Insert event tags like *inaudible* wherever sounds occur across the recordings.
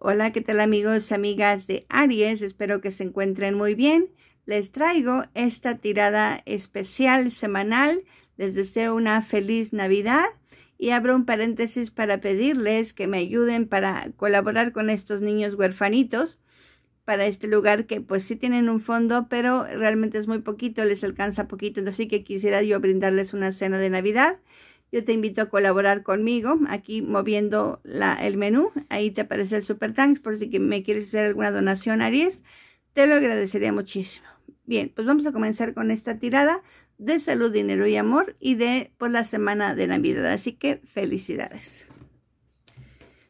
Hola, ¿qué tal amigos y amigas de Aries? Espero que se encuentren muy bien. Les traigo esta tirada especial semanal. Les deseo una feliz Navidad y abro un paréntesis para pedirles que me ayuden para colaborar con estos niños huerfanitos para este lugar que pues sí tienen un fondo, pero realmente es muy poquito, les alcanza poquito, así que quisiera yo brindarles una cena de Navidad yo te invito a colaborar conmigo aquí moviendo la, el menú. Ahí te aparece el Super Tanks por si que me quieres hacer alguna donación, Aries. Te lo agradecería muchísimo. Bien, pues vamos a comenzar con esta tirada de salud, dinero y amor y de por pues, la semana de Navidad. Así que felicidades.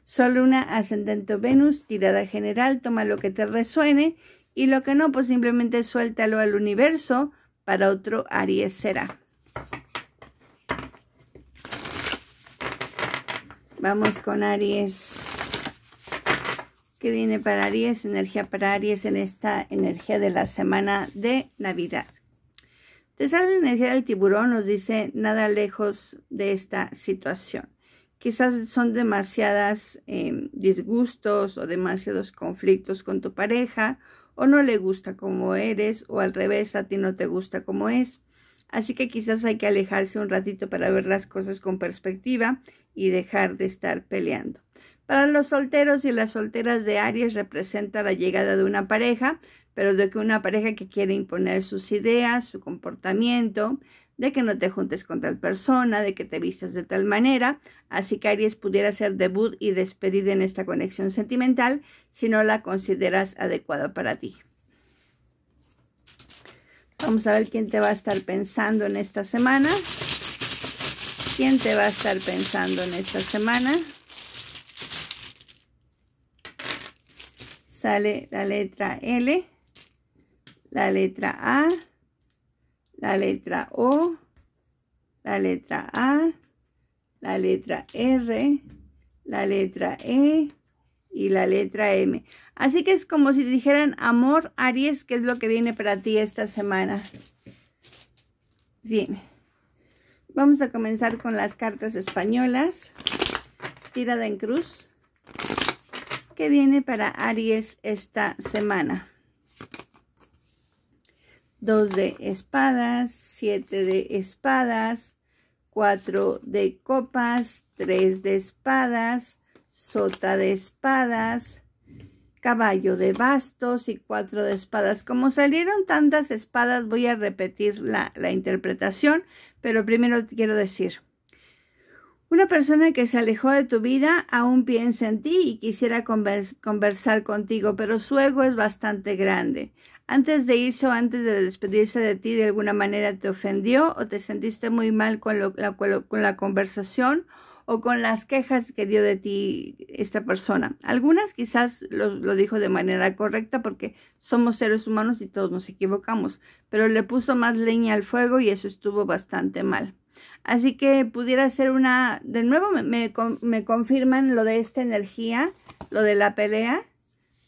Solo una ascendente Venus, tirada general, toma lo que te resuene y lo que no, pues simplemente suéltalo al universo para otro Aries será. Vamos con Aries. ¿Qué viene para Aries? Energía para Aries en esta energía de la semana de Navidad. Te sale la energía del tiburón, nos dice nada lejos de esta situación. Quizás son demasiadas em, disgustos o demasiados conflictos con tu pareja o no le gusta como eres o al revés a ti no te gusta como es. Así que quizás hay que alejarse un ratito para ver las cosas con perspectiva y dejar de estar peleando. Para los solteros y las solteras de Aries representa la llegada de una pareja, pero de que una pareja que quiere imponer sus ideas, su comportamiento, de que no te juntes con tal persona, de que te vistas de tal manera. Así que Aries pudiera ser debut y despedida en esta conexión sentimental si no la consideras adecuada para ti. Vamos a ver quién te va a estar pensando en esta semana. ¿Quién te va a estar pensando en esta semana? Sale la letra L, la letra A, la letra O, la letra A, la letra R, la letra E, y la letra M. Así que es como si dijeran, amor, Aries, ¿qué es lo que viene para ti esta semana? Bien. Vamos a comenzar con las cartas españolas. Tirada en cruz. ¿Qué viene para Aries esta semana? Dos de espadas, siete de espadas, cuatro de copas, tres de espadas, sota de espadas, caballo de bastos y cuatro de espadas. Como salieron tantas espadas, voy a repetir la, interpretación, pero primero quiero decir, una persona que se alejó de tu vida aún piensa en ti y quisiera conversar contigo, pero su ego es bastante grande. Antes de irse o antes de despedirse de ti, de alguna manera te ofendió o te sentiste muy mal con la conversación o con las quejas que dio de ti esta persona. Algunas quizás lo, dijo de manera correcta porque somos seres humanos y todos nos equivocamos, pero le puso más leña al fuego y eso estuvo bastante mal. Así que pudiera ser una, de nuevo me, confirman lo de esta energía, lo de la pelea.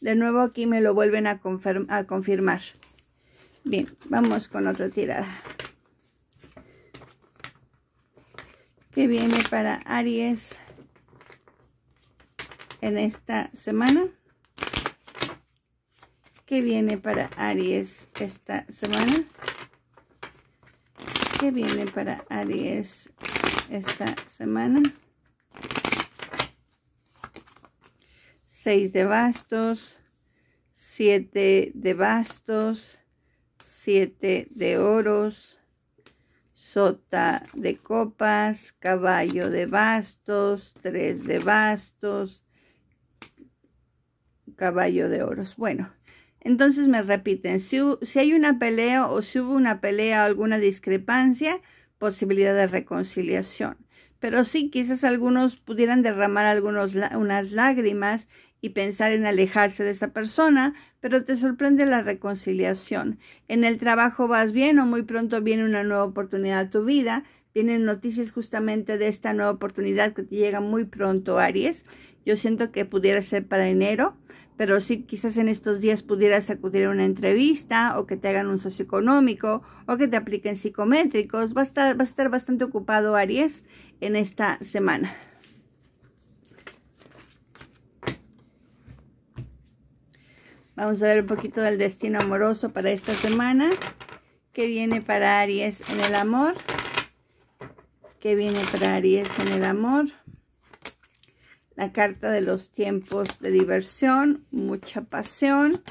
De nuevo aquí me lo vuelven a, a confirmar. Bien, vamos con otra tirada. ¿Qué viene para Aries en esta semana. Que viene para Aries esta semana. Que viene para Aries esta semana. Seis de bastos, siete de bastos, siete de oros, sota de copas, caballo de bastos, tres de bastos, caballo de oros. Bueno, entonces me repiten, si, hay una pelea o si hubo una pelea o alguna discrepancia, posibilidad de reconciliación pero sí quizás algunos pudieran derramar algunas unas lágrimas y pensar en alejarse de esa persona, pero te sorprende la reconciliación. En el trabajo vas bien o muy pronto viene una nueva oportunidad a tu vida, vienen noticias justamente de esta nueva oportunidad que te llega muy pronto, Aries. Yo siento que pudiera ser para enero, pero sí quizás en estos días pudieras acudir a una entrevista o que te hagan un socioeconómico o que te apliquen psicométricos. Va a estar, va a estar bastante ocupado, Aries, en esta semana. Vamos a ver un poquito del destino amoroso para esta semana. que viene para Aries en el amor? que viene para Aries en el amor? La carta de los tiempos de diversión, mucha pasión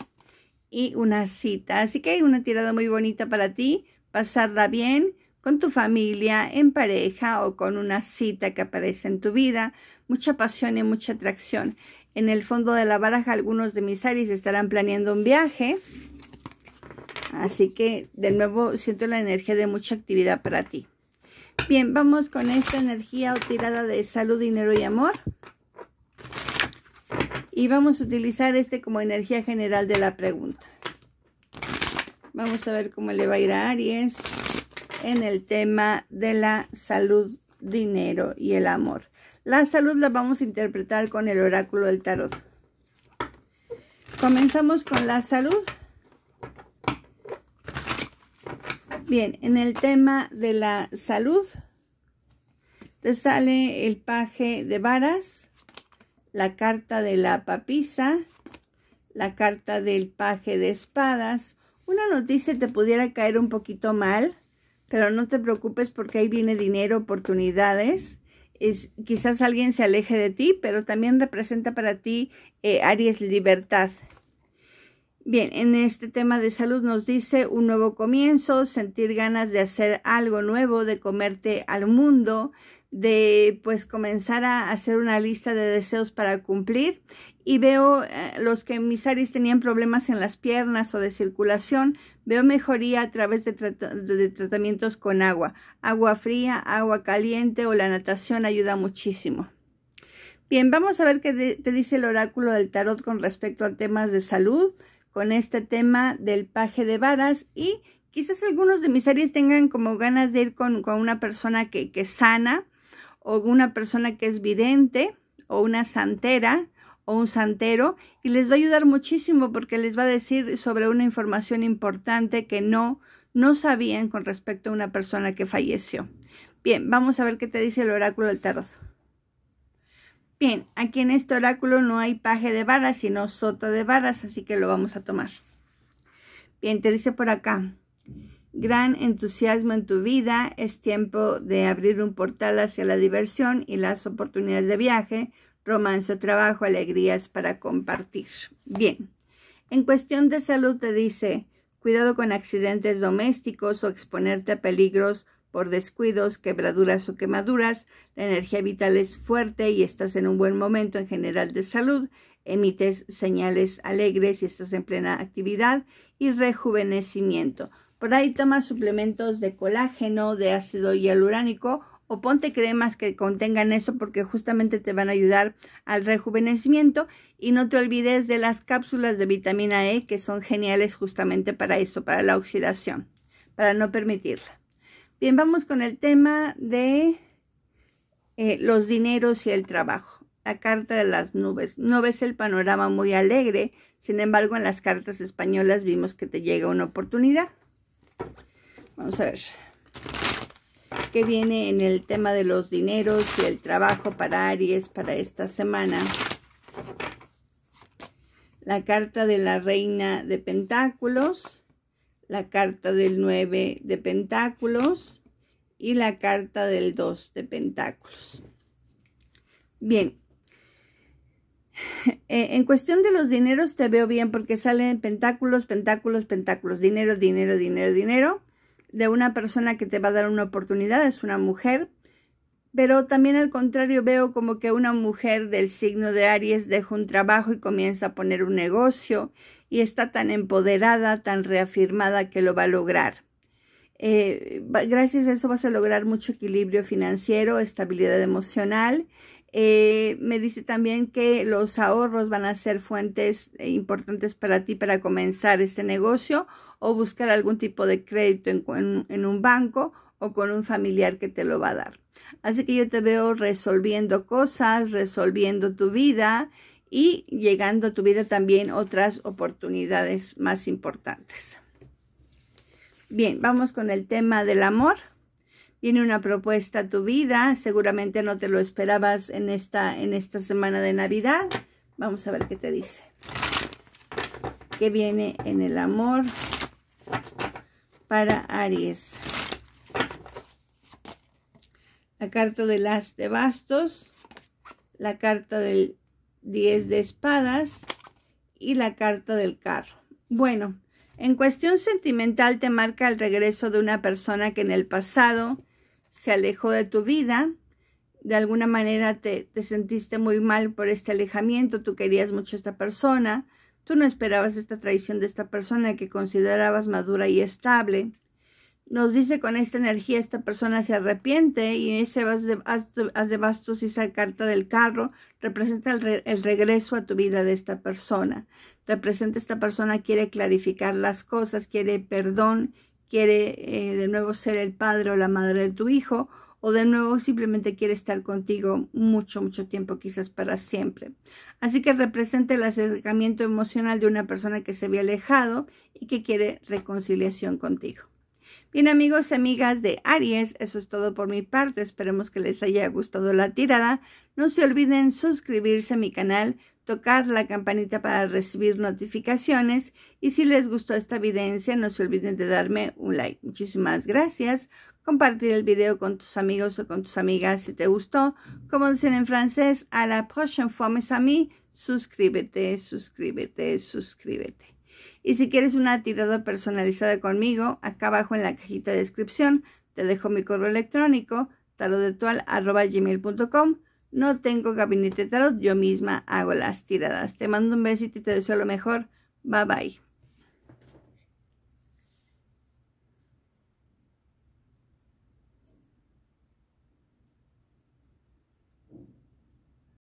y una cita. Así que hay una tirada muy bonita para ti. Pasarla bien con tu familia, en pareja o con una cita que aparece en tu vida. Mucha pasión y mucha atracción. En el fondo de la baraja algunos de mis Aries estarán planeando un viaje. Así que de nuevo siento la energía de mucha actividad para ti. Bien, vamos con esta energía o tirada de salud, dinero y amor. Y vamos a utilizar este como energía general de la pregunta. Vamos a ver cómo le va a ir a Aries en el tema de la salud, dinero y el amor. La salud la vamos a interpretar con el oráculo del tarot. Comenzamos con la salud. Bien, en el tema de la salud, te sale el paje de varas, la carta de la papisa, la carta del paje de espadas. Una noticia te pudiera caer un poquito mal, pero no te preocupes porque ahí viene dinero, oportunidades. Es, quizás alguien se aleje de ti, pero también representa para ti eh, Aries libertad. Bien, en este tema de salud nos dice un nuevo comienzo, sentir ganas de hacer algo nuevo, de comerte al mundo, de pues comenzar a hacer una lista de deseos para cumplir y veo eh, los que mis Aries tenían problemas en las piernas o de circulación, veo mejoría a través de, tratamientos con agua, agua fría, agua caliente o la natación ayuda muchísimo. Bien, vamos a ver qué te dice el oráculo del tarot con respecto a temas de salud, con este tema del paje de varas y quizás algunos de mis Aries tengan como ganas de ir con, una persona que, que sana, o una persona que es vidente o una santera o un santero y les va a ayudar muchísimo porque les va a decir sobre una información importante que no no sabían con respecto a una persona que falleció. Bien, vamos a ver qué te dice el oráculo del tarot. Bien, aquí en este oráculo no hay paje de varas, sino sota de varas, así que lo vamos a tomar. Bien, te dice por acá, gran entusiasmo en tu vida, es tiempo de abrir un portal hacia la diversión y las oportunidades de viaje, romance trabajo, alegrías para compartir. Bien, en cuestión de salud te dice, cuidado con accidentes domésticos o exponerte a peligros por descuidos, quebraduras o quemaduras. La energía vital es fuerte y estás en un buen momento en general de salud. Emites señales alegres y estás en plena actividad y rejuvenecimiento. Por ahí toma suplementos de colágeno, de ácido hialuránico o ponte cremas que contengan eso porque justamente te van a ayudar al rejuvenecimiento y no te olvides de las cápsulas de vitamina E que son geniales justamente para eso, para la oxidación, para no permitirla. Bien, vamos con el tema de eh, los dineros y el trabajo. La carta de las nubes. No ves el panorama muy alegre, sin embargo en las cartas españolas vimos que te llega una oportunidad. Vamos a ver. ¿qué viene en el tema de los dineros y el trabajo para Aries para esta semana. La carta de la reina de pentáculos. La carta del 9 de pentáculos. Y la carta del 2 de pentáculos. Bien, *sighs* eh, en cuestión de los dineros te veo bien porque salen pentáculos, pentáculos, pentáculos, dinero, dinero, dinero, dinero de una persona que te va a dar una oportunidad, es una mujer, pero también al contrario veo como que una mujer del signo de Aries deja un trabajo y comienza a poner un negocio y está tan empoderada, tan reafirmada que lo va a lograr. Eh, gracias a eso vas a lograr mucho equilibrio financiero, estabilidad emocional eh, me dice también que los ahorros van a ser fuentes eh, importantes para ti para comenzar este negocio o buscar algún tipo de crédito en, en un banco o con un familiar que te lo va a dar. Así que yo te veo resolviendo cosas, resolviendo tu vida y llegando a tu vida también otras oportunidades más importantes. Bien, vamos con el tema del amor. Viene una propuesta a tu vida. Seguramente no te lo esperabas en esta, en esta semana de Navidad. Vamos a ver qué te dice. Que viene en el amor para Aries. La carta de las de bastos. La carta del 10 de espadas. Y la carta del carro. Bueno, en cuestión sentimental te marca el regreso de una persona que en el pasado se alejó de tu vida. De alguna manera te, te sentiste muy mal por este alejamiento, tú querías mucho a esta persona, tú no esperabas esta traición de esta persona que considerabas madura y estable. Nos dice con esta energía esta persona se arrepiente y ese vas de, de bastos y esa carta del carro representa el, el regreso a tu vida de esta persona. Representa esta persona quiere clarificar las cosas, quiere perdón quiere eh, de nuevo ser el padre o la madre de tu hijo, o de nuevo simplemente quiere estar contigo mucho, mucho tiempo, quizás para siempre. Así que representa el acercamiento emocional de una persona que se había alejado y que quiere reconciliación contigo. Bien amigos y amigas de Aries, eso es todo por mi parte, esperemos que les haya gustado la tirada. No se olviden suscribirse a mi canal, tocar la campanita para recibir notificaciones y si les gustó esta evidencia no se olviden de darme un like. Muchísimas gracias. Compartir el video con tus amigos o con tus amigas si te gustó. Como dicen en francés, a la prochaine fois mes amis, suscríbete, suscríbete, suscríbete. Y si quieres una tirada personalizada conmigo, acá abajo en la cajita de descripción te dejo mi correo electrónico gmail.com No tengo gabinete tarot, yo misma hago las tiradas. Te mando un besito y te deseo lo mejor. Bye bye.